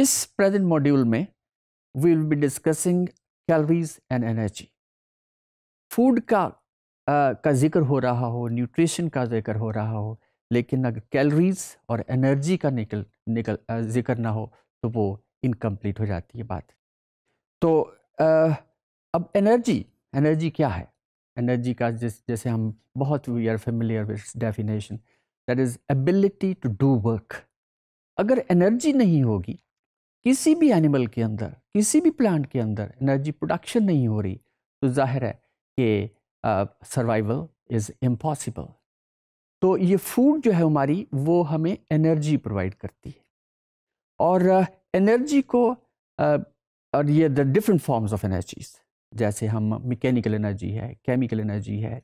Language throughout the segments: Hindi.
इस प्रेजेंट मॉड्यूल में we will be discussing calories and energy food का uh, का जिक्र हो रहा हो न्यूट्रिशन का जिक्र हो रहा हो लेकिन अगर कैलोरीज और एनर्जी का निकल निकल जिक्र ना हो तो वो इनकम्प्लीट हो जाती है बात तो uh, अब एनर्जी एनर्जी क्या है एनर्जी का जिस जैसे हम बहुत we are familiar with definition that is ability to do work अगर एनर्जी नहीं होगी किसी भी एनिमल के अंदर किसी भी प्लांट के अंदर एनर्जी प्रोडक्शन नहीं हो रही तो जाहिर है कि सर्वाइवल इज़ इम्पॉसिबल तो ये फूड जो है हमारी वो हमें एनर्जी प्रोवाइड करती है और एनर्जी uh, को uh, और ये the different forms of energies जैसे हम मैकेनिकल एनर्जी है केमिकल एनर्जी है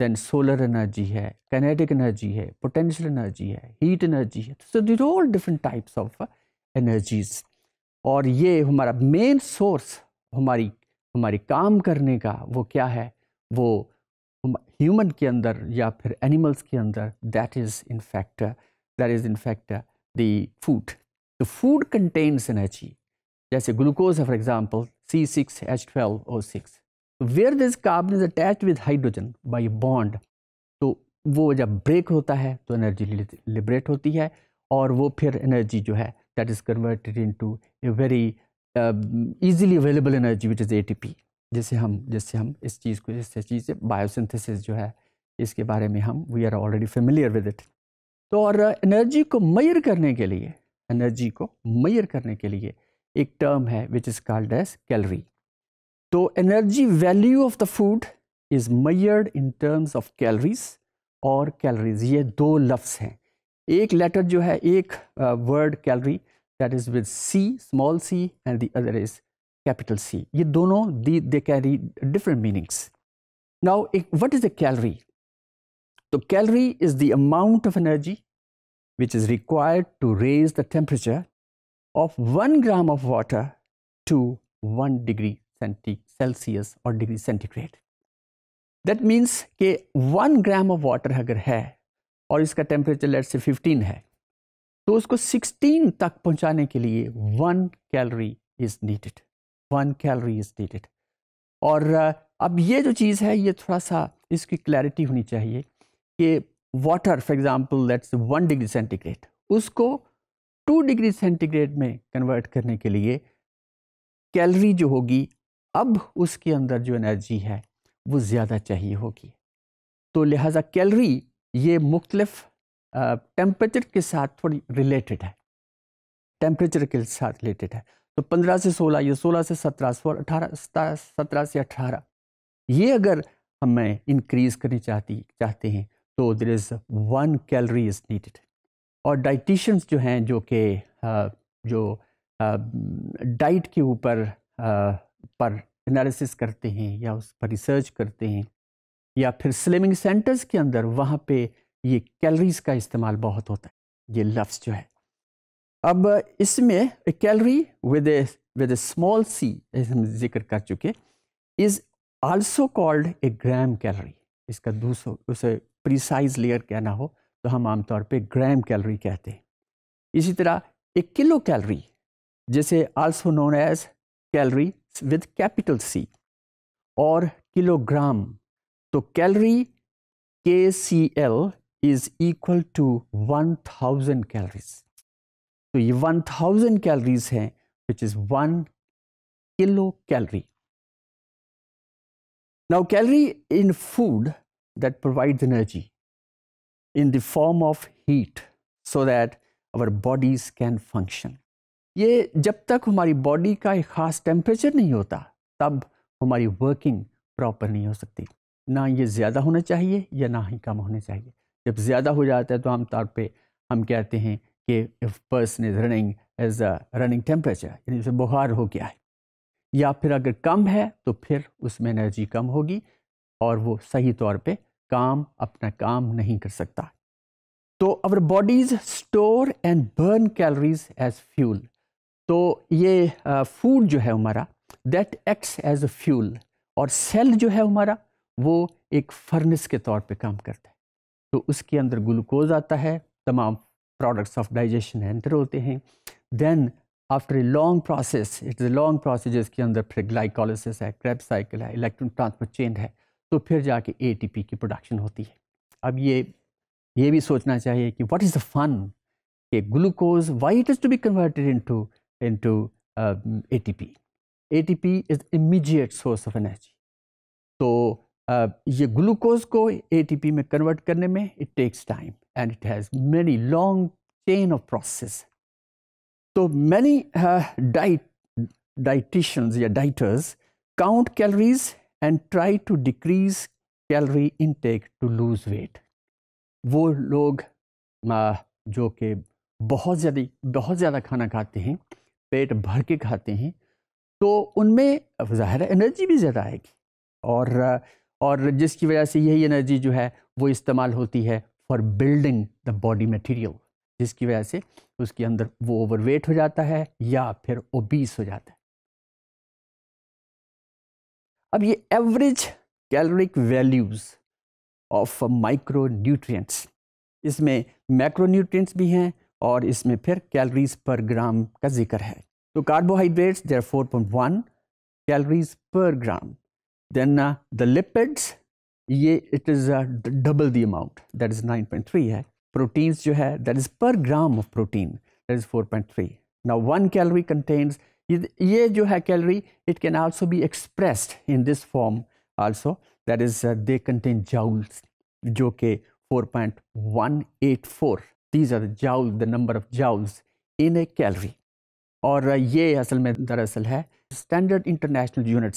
देन सोलर एनर्जी है कैनेटिक एनर्जी है पोटेंशियल एनर्जी है हीट एनर्जी है so these all different types of energies और ये हमारा मेन सोर्स हमारी हमारी काम करने का वो क्या है वो ह्यूमन के अंदर या फिर एनिमल्स के अंदर that is in fact that is in fact the food the food contains energy जैसे ग्लूकोज है for example C six H twelve O six where this carbon is attach with hydrogen by bond तो वो जब ब्रेक होता है तो एनर्जी लिबरेट होती है और वो फिर एनर्जी जो है that is converted into a very um, easily available energy which is a जैसे हम जैसे हम इस चीज़ को जैसे चीज़ से बायोसिंथेसिस जो है इसके बारे में हम we are already familiar with it तो और एनर्जी को मैयर करने के लिए एनर्जी को मैयर करने के लिए एक टर्म है which is called as calorie तो energy value of the food is measured in terms of calories और कैलरीज ये दो लफ्स हैं एक लेटर जो है एक word calorie that is with C small C and the other is capital C ये दोनों the they carry different meanings now एक वट इज द कैलरी तो calorie is the amount of energy which is required to raise the temperature of one gram of water to one degree centi Celsius और डिग्री सेंटीग्रेड दैट मीन्स के वन ग्राम ऑफ वाटर अगर है और इसका टेम्परेचर लेट से 15 है तो उसको 16 तक पहुंचाने के लिए one calorie is needed one calorie is needed और अब ये जो चीज़ है ये थोड़ा सा इसकी क्लैरिटी होनी चाहिए कि water for example let's one degree centigrade उसको टू डिग्री सेंटीग्रेड में कन्वर्ट करने के लिए कैलरी जो होगी अब उसके अंदर जो एनर्जी है वो ज़्यादा चाहिए होगी तो लिहाजा कैलरी ये मुख्तलफ टेम्परेचर के साथ थोड़ी रिलेटेड है टेम्परेचर के साथ रिलेटेड है तो पंद्रह से सोलह या सोलह से सत्रह और अठारह सत्रह से अठारह ये अगर हमें इंक्रीज़ करनी चाहती चाहते हैं तो there is one calorie is needed और डाइटिशंस जो हैं जो कि जो डाइट के ऊपर पर एनालिसिस करते हैं या उस पर रिसर्च करते हैं या फिर स्लिमिंग सेंटर्स के अंदर वहाँ पे ये कैलरीज का इस्तेमाल बहुत होता है ये लफ्ज़ जो है अब इसमें calorie with a with a small C हम जिक्र कर चुके is also called a gram calorie इसका दूसरों उसे प्रिसाइज लेयर कहना हो तो हम आमतौर पे ग्राम कैलरी कहते हैं इसी तरह एक किलो कैलरी जिसे also known as calorie with capital C और किलोग्राम तो कैलोरी के C L is equal to one thousand calories तो ये वन थाउजेंड कैलरीज हैं which is one kilo calorie now calorie in food that provide energy in the form of heat so that our bodies can function ये जब तक हमारी बॉडी का एक ख़ास टेम्परेचर नहीं होता तब हमारी वर्किंग प्रॉपर नहीं हो सकती ना ये ज़्यादा होना चाहिए या ना ही कम होना चाहिए जब ज़्यादा हो जाता है तो आमतौर पर हम कहते हैं कि if person is running as a running temperature यानी उसे बुखार हो गया है या फिर अगर कम है तो फिर उसमें एनर्जी कम होगी और वो सही तौर पे काम अपना काम नहीं कर सकता तो our bodies store and burn calories as fuel तो ये फूड जो है हमारा that acts as a fuel और सेल जो है हमारा वो एक फर्नेस के तौर पे काम करता है तो उसके अंदर ग्लूकोज आता है तमाम प्रोडक्ट्स ऑफ डाइजेशन एंटर होते हैं then after a long process is a long process जिसके अंदर फिर ग्लाइकोलिसिस है क्रेब साइकिल है इलेक्ट्रॉन ट्रांसफर चेन है तो फिर जाके ए की प्रोडक्शन होती है अब ये ये भी सोचना चाहिए कि वट इज़ द फन के glucose why it is to be converted P A T P is immediate source of energy तो ये ग्लूकोज को एटीपी में कन्वर्ट करने में it takes time and it has many long chain of process तो मैनी डाइट डाइटिशंस या dieters count calories and try to decrease calorie intake to lose weight वो लोग जो कि बहुत ज़्यादा बहुत ज़्यादा खाना खाते हैं पेट भर के खाते हैं तो उनमें ज़ाहिर एनर्जी भी ज़्यादा आएगी और और जिसकी वजह से यही एनर्जी जो है वो इस्तेमाल होती है for building the body material जिसकी वजह से उसके अंदर वो ओवरवेट हो जाता है या फिर ओबीस हो जाता है अब ये average caloric values of micro nutrients इसमें मैक्रो न्यूट्रिएंट्स भी हैं और इसमें फिर कैलोरीज पर ग्राम का जिक्र है तो कार्बोहाइड्रेट्स देर वन कैलोरीज पर ग्राम then uh, the lipids it is double the amount that is 9.3 proteins jo hai, that is per gram of protein that is 4.3 now one calorie contains ye, ye jo calorie it can also be expressed in this form also that is uh, they contain joules jo ke 4.184 these are the joule the number of joules in a calorie or uh, ye asal standard international unit.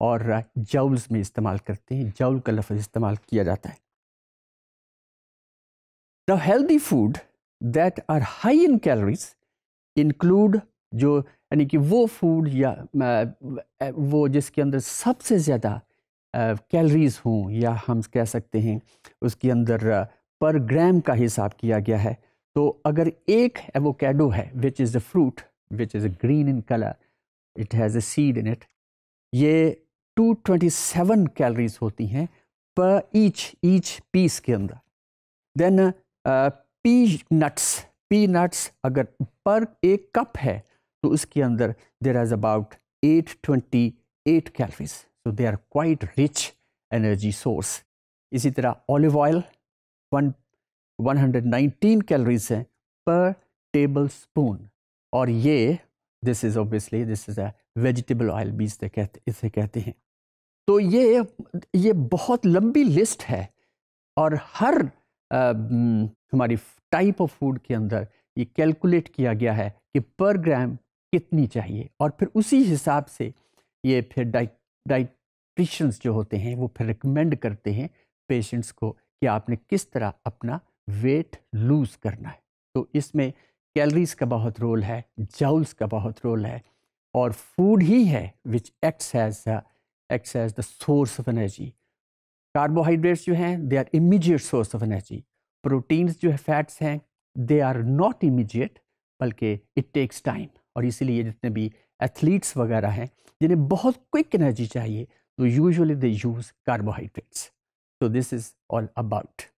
और जउल्स में इस्तेमाल करते हैं जउल का लफ्ज़ इस्तेमाल किया जाता है now healthy food that are high in calories include जो यानी कि वो फूड या वो जिसके अंदर सबसे ज़्यादा कैलरीज हों या हम कह सकते हैं उसके अंदर पर ग्राम का हिसाब किया गया है तो अगर एक एवोकेडो है which is a fruit which is a green in colour it has a seed in it ये 227 कैलोरीज होती हैं पर ईच ईच पीस के अंदर then peanuts peanuts अगर पर एक कप है तो उसके अंदर there is about 828 calories so they are quite rich energy source इसी तरह ऑलिव ऑयल वन 119 कैलोरीज हैं पर टेबल स्पून और ये this is obviously this is a vegetable oil भी इसे इसे कहते हैं तो ये ये बहुत लंबी लिस्ट है और हर आ, हमारी टाइप ऑफ फूड के अंदर ये कैलकुलेट किया गया है कि पर ग्राम कितनी चाहिए और फिर उसी हिसाब से ये फिर डाइट डाइट्रिशंस जो होते हैं वो फिर रिकमेंड करते हैं पेशेंट्स को कि आपने किस तरह अपना वेट लूज़ करना है तो इसमें कैलरीज का बहुत रोल है जाउल्स का बहुत रोल है और फूड ही है which acts has acts as the source of energy. Carbohydrates जो हैं they are immediate source of energy. Proteins जो है fats हैं they are not immediate बल्कि it takes time. और इसीलिए जितने भी एथलीट्स वगैरह हैं जिन्हें बहुत क्विक एनर्जी चाहिए तो usually they use carbohydrates so this is all about